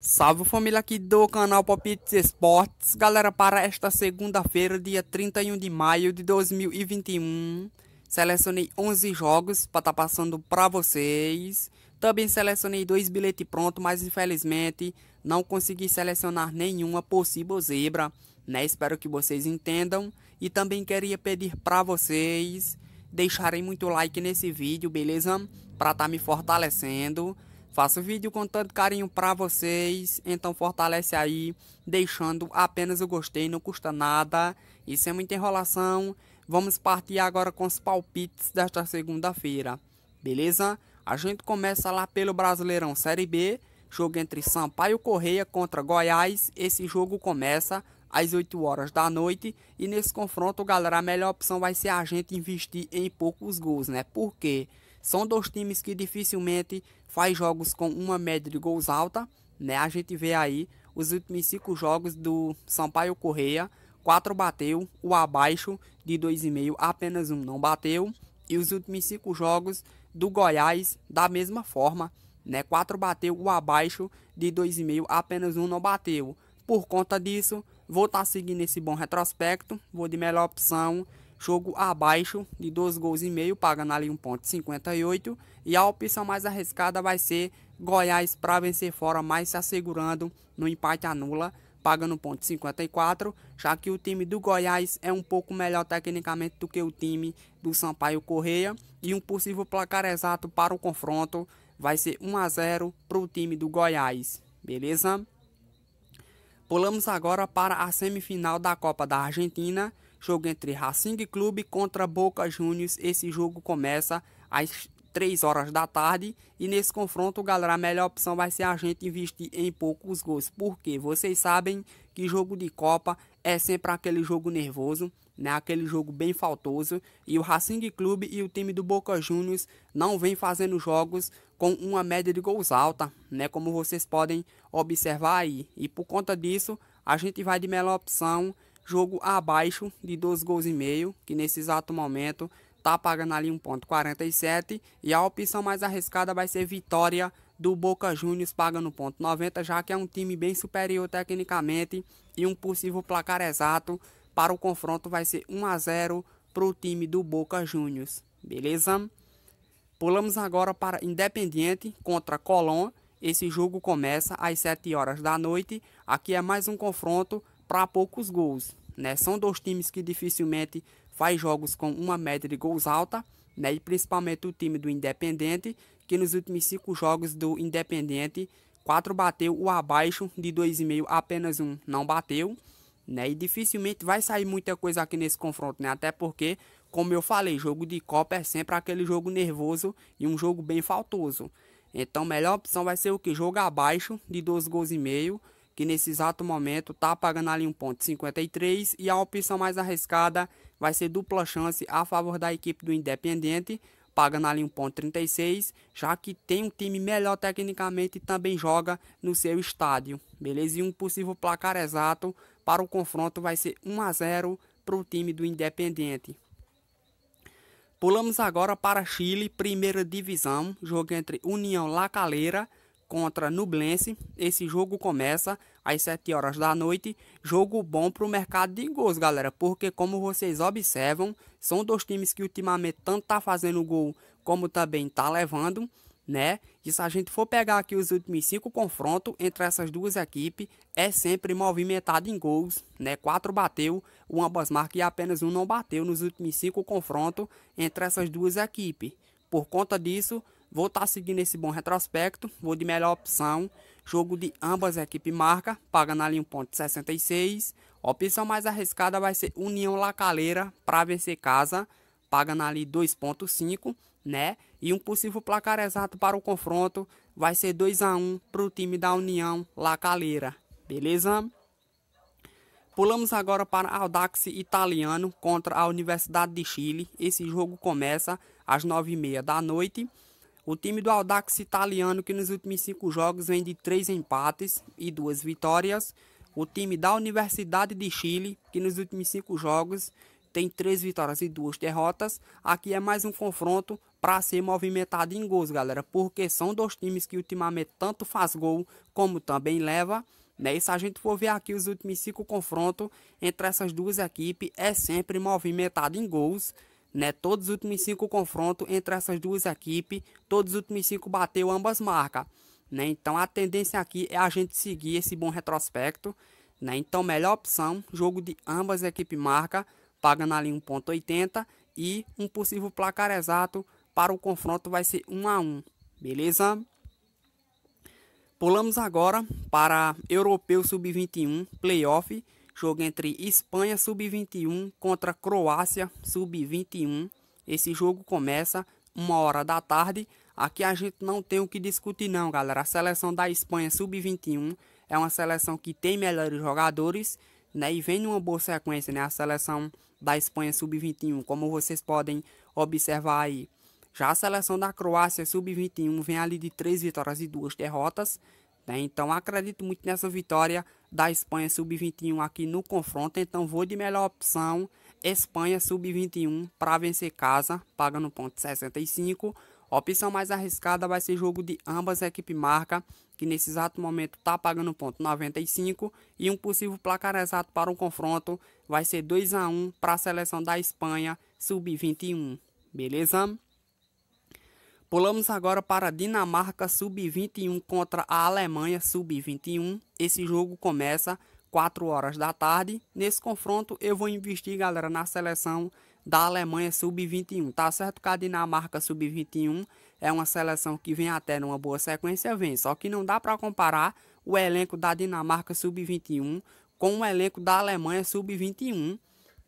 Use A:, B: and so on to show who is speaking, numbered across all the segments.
A: Salve família aqui do canal Popits Esportes, galera, para esta segunda-feira, dia 31 de maio de 2021, selecionei 11 jogos para estar tá passando para vocês, também selecionei dois bilhetes prontos, mas infelizmente não consegui selecionar nenhuma possível zebra, né, espero que vocês entendam, e também queria pedir para vocês deixarem muito like nesse vídeo, beleza, para estar tá me fortalecendo, Faço vídeo com tanto carinho pra vocês, então fortalece aí, deixando apenas o gostei, não custa nada. Isso é muita enrolação, vamos partir agora com os palpites desta segunda-feira, beleza? A gente começa lá pelo Brasileirão Série B, jogo entre Sampaio Correia contra Goiás. Esse jogo começa às 8 horas da noite. E nesse confronto, galera, a melhor opção vai ser a gente investir em poucos gols, né? Por quê? Porque são dois times que dificilmente faz jogos com uma média de gols alta, né? A gente vê aí os últimos cinco jogos do Sampaio Correia, quatro bateu, o abaixo de 2,5 apenas um não bateu, e os últimos cinco jogos do Goiás da mesma forma, né? Quatro bateu, o abaixo de 2,5 apenas um não bateu. Por conta disso, vou estar tá seguindo esse bom retrospecto, vou de melhor opção jogo abaixo de 2 gols e meio, pagando ali 1.58, e a opção mais arriscada vai ser Goiás para vencer fora, mas se assegurando no empate anula, pagando 1.54, já que o time do Goiás é um pouco melhor tecnicamente do que o time do Sampaio Correia, e um possível placar exato para o confronto vai ser 1 a 0 para o time do Goiás, beleza? Pulamos agora para a semifinal da Copa da Argentina, Jogo entre Racing Clube contra Boca Juniors. Esse jogo começa às 3 horas da tarde. E nesse confronto, galera, a melhor opção vai ser a gente investir em poucos gols. Porque vocês sabem que jogo de Copa é sempre aquele jogo nervoso, né? Aquele jogo bem faltoso. E o Racing Clube e o time do Boca Juniors não vem fazendo jogos com uma média de gols alta, né? Como vocês podem observar aí. E por conta disso, a gente vai de melhor opção jogo abaixo de 12 gols e meio, que nesse exato momento tá pagando ali 1.47 e a opção mais arriscada vai ser vitória do Boca Juniors pagando 1.90, já que é um time bem superior tecnicamente e um possível placar exato para o confronto vai ser 1 a 0 para o time do Boca Juniors, beleza? Pulamos agora para Independiente contra Colón. Esse jogo começa às 7 horas da noite. Aqui é mais um confronto para poucos gols. Né? São dois times que dificilmente faz jogos com uma média de gols alta, né? e principalmente o time do Independente, que nos últimos cinco jogos do Independente, quatro bateu o abaixo de 2,5, apenas um não bateu. Né? E dificilmente vai sair muita coisa aqui nesse confronto, né? Até porque, como eu falei, jogo de Copa é sempre aquele jogo nervoso e um jogo bem faltoso. Então, melhor opção vai ser o que? Jogo abaixo de dois gols e meio que nesse exato momento está pagando ali um ponto 53 e a opção mais arriscada vai ser dupla chance a favor da equipe do Independiente, pagando ali um ponto 36, já que tem um time melhor tecnicamente e também joga no seu estádio, beleza? E um possível placar exato para o confronto vai ser 1 a 0 para o time do Independiente. Pulamos agora para Chile, primeira divisão, jogo entre União La Calera contra Nublense. Esse jogo começa às 7 horas da noite. Jogo bom para o mercado de gols, galera, porque como vocês observam, são dois times que ultimamente tanto tá fazendo gol como também tá levando, né? E se a gente for pegar aqui os últimos cinco confrontos entre essas duas equipes, é sempre movimentado em gols, né? Quatro bateu, um ambas marcas e apenas um não bateu nos últimos cinco confrontos entre essas duas equipes. Por conta disso, Vou estar tá seguindo esse bom retrospecto, vou de melhor opção, jogo de ambas equipes marca, paga na linha 1.66. Opção mais arriscada vai ser União Lacaleira para vencer casa, paga na linha 2.5, né? E um possível placar exato para o confronto vai ser 2 a 1 para o time da União Lacaleira, beleza? Pulamos agora para Audax Italiano contra a Universidade de Chile. Esse jogo começa às 9h30 da noite. O time do Audax italiano, que nos últimos cinco jogos vem de três empates e duas vitórias. O time da Universidade de Chile, que nos últimos cinco jogos tem três vitórias e duas derrotas. Aqui é mais um confronto para ser movimentado em gols, galera, porque são dois times que ultimamente tanto faz gol como também leva. Né? E se a gente for ver aqui os últimos cinco confrontos entre essas duas equipes, é sempre movimentado em gols. Né? Todos os últimos cinco confrontos entre essas duas equipes, todos os últimos cinco bateu ambas marcas. Né? Então a tendência aqui é a gente seguir esse bom retrospecto. Né? Então, melhor opção, jogo de ambas equipes marca, pagando ali 1.80 e um possível placar exato para o confronto vai ser 1 a 1, beleza? Pulamos agora para Europeu Sub-21 Playoff Jogo entre Espanha sub-21 contra Croácia sub-21. Esse jogo começa uma hora da tarde. Aqui a gente não tem o que discutir não, galera. A seleção da Espanha sub-21 é uma seleção que tem melhores jogadores, né? E vem numa boa sequência, né? A seleção da Espanha sub-21, como vocês podem observar aí. Já a seleção da Croácia sub-21 vem ali de três vitórias e duas derrotas, né? Então acredito muito nessa vitória da Espanha sub-21 aqui no confronto, então vou de melhor opção Espanha sub-21 para vencer casa, paga no ponto 65. A opção mais arriscada vai ser jogo de ambas equipes marca, que nesse exato momento está pagando ponto 95 e um possível placar exato para o um confronto vai ser 2 a 1 para a seleção da Espanha sub-21. Beleza? Pulamos agora para Dinamarca sub-21 contra a Alemanha sub-21. Esse jogo começa 4 horas da tarde. Nesse confronto eu vou investir, galera, na seleção da Alemanha sub-21. Tá certo que a Dinamarca sub-21 é uma seleção que vem até numa boa sequência, vem. Só que não dá para comparar o elenco da Dinamarca sub-21 com o elenco da Alemanha sub-21,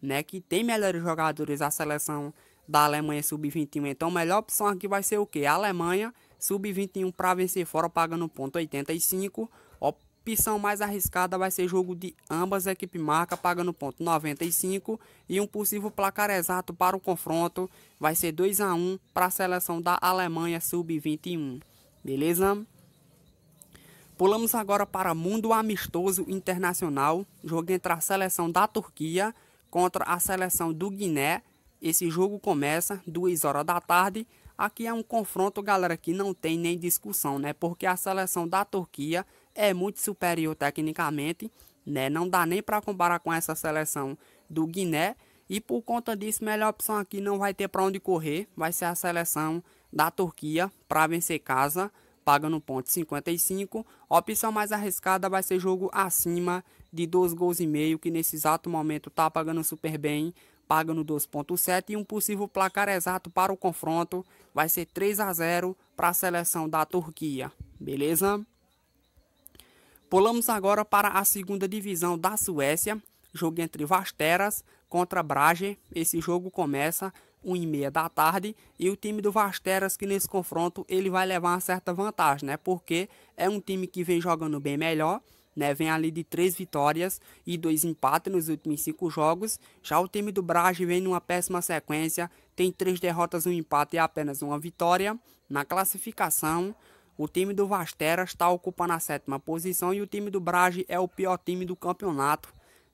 A: né, que tem melhores jogadores a seleção da Alemanha Sub-21. Então, a melhor opção aqui vai ser o quê? A Alemanha Sub-21 para vencer fora, pagando .85. Opção mais arriscada vai ser jogo de ambas equipes marca, pagando .95 E um possível placar exato para o confronto vai ser 2 a 1 para a seleção da Alemanha Sub-21. Beleza? Pulamos agora para Mundo Amistoso Internacional, jogo entre a seleção da Turquia contra a seleção do Guiné esse jogo começa duas horas da tarde. Aqui é um confronto, galera, que não tem nem discussão, né? Porque a seleção da Turquia é muito superior tecnicamente, né? Não dá nem para comparar com essa seleção do Guiné. E por conta disso, melhor opção aqui não vai ter para onde correr. Vai ser a seleção da Turquia para vencer casa, pagando ponto 55. A opção mais arriscada vai ser jogo acima de 2 gols e meio, que nesse exato momento tá pagando super bem paga no 2.7 e um possível placar exato para o confronto vai ser 3 a 0 para a seleção da Turquia, beleza? Pulamos agora para a segunda divisão da Suécia, jogo entre Vasteras contra Brage. Esse jogo começa 1h30 da tarde e o time do Vasteras que nesse confronto ele vai levar uma certa vantagem, né? Porque é um time que vem jogando bem melhor né? Vem ali de três vitórias e dois empates nos últimos cinco jogos. Já o time do Brage vem numa péssima sequência, tem três derrotas, um empate e apenas uma vitória. Na classificação, o time do Vastera está ocupando a sétima posição e o time do Brage é o pior time do campeonato,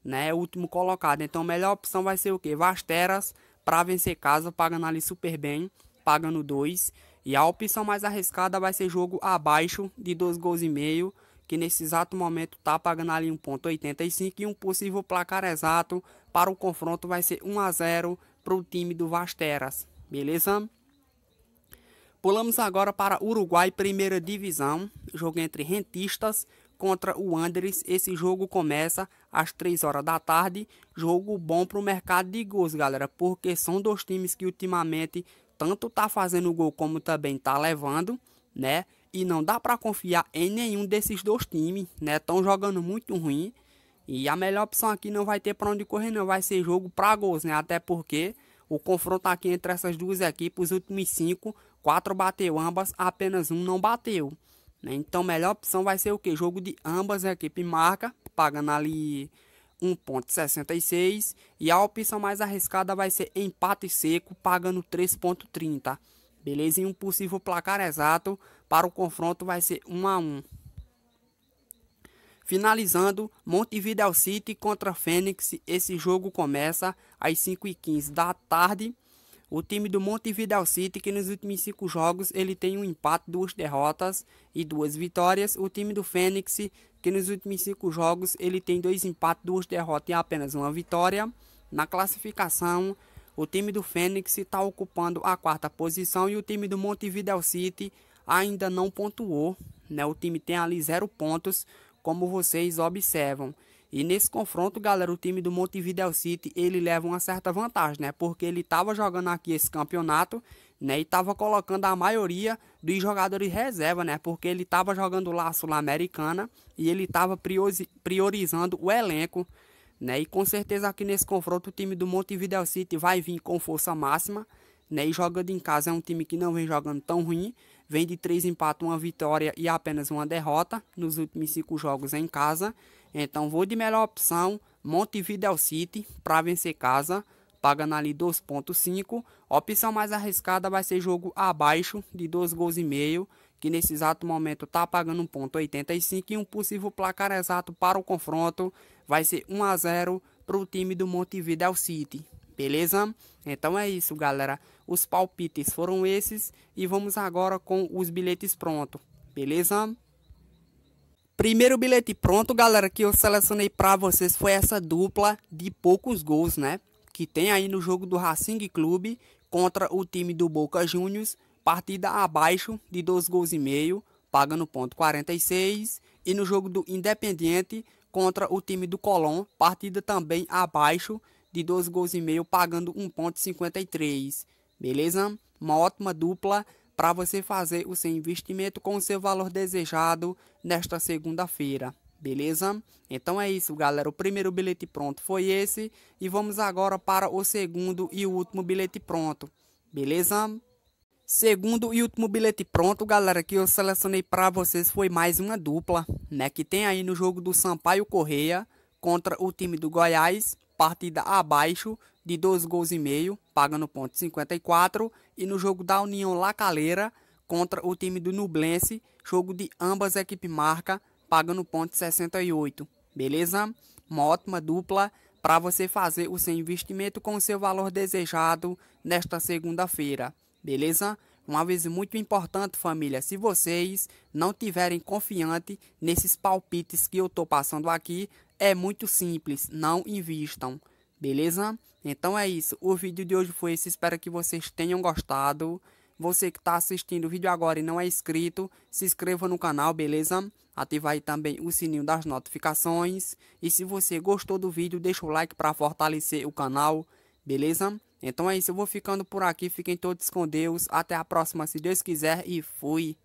A: né? É o último colocado. Então, a melhor opção vai ser o quê? Vasteras para vencer casa, pagando ali super bem, pagando 2. E a opção mais arriscada vai ser jogo abaixo de 2 gols e meio que nesse exato momento está pagando ali 1.85 e um possível placar exato para o confronto vai ser 1 a 0 para o time do Vasteras, beleza? Pulamos agora para Uruguai, primeira divisão, jogo entre rentistas contra o Andres. Esse jogo começa às 3 horas da tarde. Jogo bom para o mercado de gols, galera, porque são dois times que ultimamente tanto tá fazendo gol como também tá levando, né? E não dá para confiar em nenhum desses dois times, né? Estão jogando muito ruim. E a melhor opção aqui não vai ter para onde correr, não. Vai ser jogo para gols, né? Até porque o confronto aqui entre essas duas equipes, os últimos cinco, quatro bateu ambas, apenas um não bateu. Né? Então, melhor opção vai ser o que? Jogo de ambas, a equipe marca, pagando ali 1,66. E a opção mais arriscada vai ser empate seco, pagando 3,30. Beleza? E um possível placar exato para o confronto vai ser 1 a 1. Finalizando, Montevideo City contra Fênix. Esse jogo começa às 5h15 da tarde. O time do Montevideo City, que nos últimos cinco jogos ele tem um empate, duas derrotas e duas vitórias. O time do Fênix, que nos últimos cinco jogos ele tem dois empates, duas derrotas e apenas uma vitória. Na classificação, o time do Fênix está ocupando a quarta posição e o time do Montevideo City ainda não pontuou. Né? O time tem ali zero pontos, como vocês observam. E nesse confronto, galera, o time do Montevideo City, ele leva uma certa vantagem, né? Porque ele estava jogando aqui esse campeonato, né? E estava colocando a maioria dos jogadores reserva, né? Porque ele estava jogando lá a Sul-Americana e ele estava priorizando o elenco, né? E com certeza aqui nesse confronto, o time do Montevideo City vai vir com força máxima, né? E jogando em casa é um time que não vem jogando tão ruim, Vem de três empates, uma vitória e apenas uma derrota nos últimos cinco jogos em casa. Então vou de melhor opção, Montevideo City, para vencer casa, pagando ali 2.5. Opção mais arriscada vai ser jogo abaixo de 2 gols e meio, que nesse exato momento está pagando 1.85 e um possível placar exato para o confronto vai ser 1 a 0 para o time do Montevideo City. Beleza? Então é isso, galera. Os palpites foram esses e vamos agora com os bilhetes prontos. Beleza? Primeiro bilhete pronto, galera, que eu selecionei para vocês foi essa dupla de poucos gols, né? Que tem aí no jogo do Racing Clube contra o time do Boca Juniors, partida abaixo de 2 gols e meio, pagando ponto 46, e no jogo do Independiente contra o time do Colón, partida também abaixo de 12 gols e meio pagando 1.53. Beleza? Uma ótima dupla para você fazer o seu investimento com o seu valor desejado nesta segunda-feira. Beleza? Então é isso, galera. O primeiro bilhete pronto foi esse e vamos agora para o segundo e o último bilhete pronto. Beleza? Segundo e último bilhete pronto, galera, que eu selecionei para vocês foi mais uma dupla, né, que tem aí no jogo do Sampaio Correia contra o time do Goiás partida abaixo de dois gols e meio, pagando ponto 54, e no jogo da União Lacaleira contra o time do Nublense, jogo de ambas equipes marca, pagando ponto 68. Beleza? Uma ótima dupla para você fazer o seu investimento com o seu valor desejado nesta segunda-feira. Beleza? Um aviso muito importante, família. Se vocês não tiverem confiante nesses palpites que eu tô passando aqui, é muito simples, não invistam, beleza? Então é isso, o vídeo de hoje foi esse, espero que vocês tenham gostado. Você que está assistindo o vídeo agora e não é inscrito, se inscreva no canal, beleza? Ativa aí também o sininho das notificações. E se você gostou do vídeo, deixa o like para fortalecer o canal, beleza? Então é isso, eu vou ficando por aqui, fiquem todos com Deus. Até a próxima, se Deus quiser, e fui!